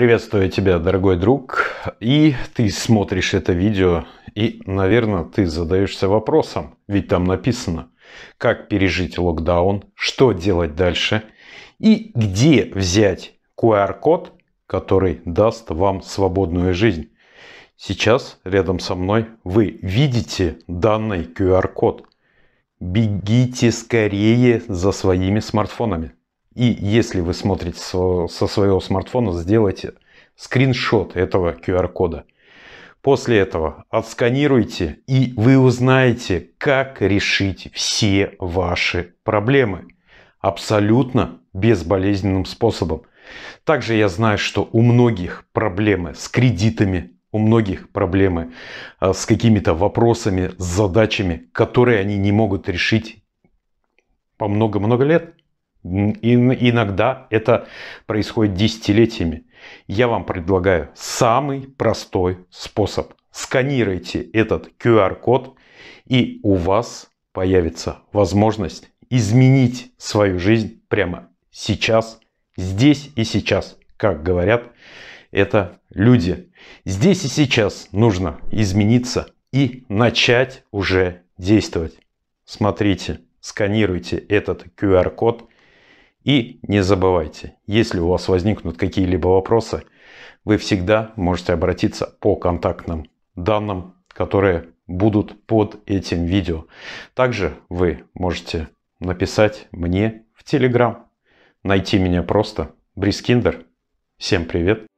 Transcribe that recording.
Приветствую тебя, дорогой друг. И ты смотришь это видео, и, наверное, ты задаешься вопросом, ведь там написано, как пережить локдаун, что делать дальше и где взять QR-код, который даст вам свободную жизнь. Сейчас рядом со мной вы видите данный QR-код. Бегите скорее за своими смартфонами. И если вы смотрите со, своего смартфона, сделайте скриншот этого QR-кода. После этого отсканируйте и вы узнаете, как решить все ваши проблемы. Абсолютно безболезненным способом. Также я знаю, что у многих проблемы с кредитами, у многих проблемы э, с какими-то вопросами, с задачами, которые они не могут решить по много-много лет. И иногда это происходит десятилетиями. Я вам предлагаю самый простой способ. Сканируйте этот QR-код, и у вас появится возможность изменить свою жизнь прямо сейчас, здесь и сейчас, как говорят это люди. Здесь и сейчас нужно измениться и начать уже действовать. Смотрите, сканируйте этот QR-код и не забывайте, если у вас возникнут какие-либо вопросы, вы всегда можете обратиться по контактным данным, которые будут под этим видео. Также вы можете написать мне в Telegram, найти меня просто Брискиндер. Всем привет!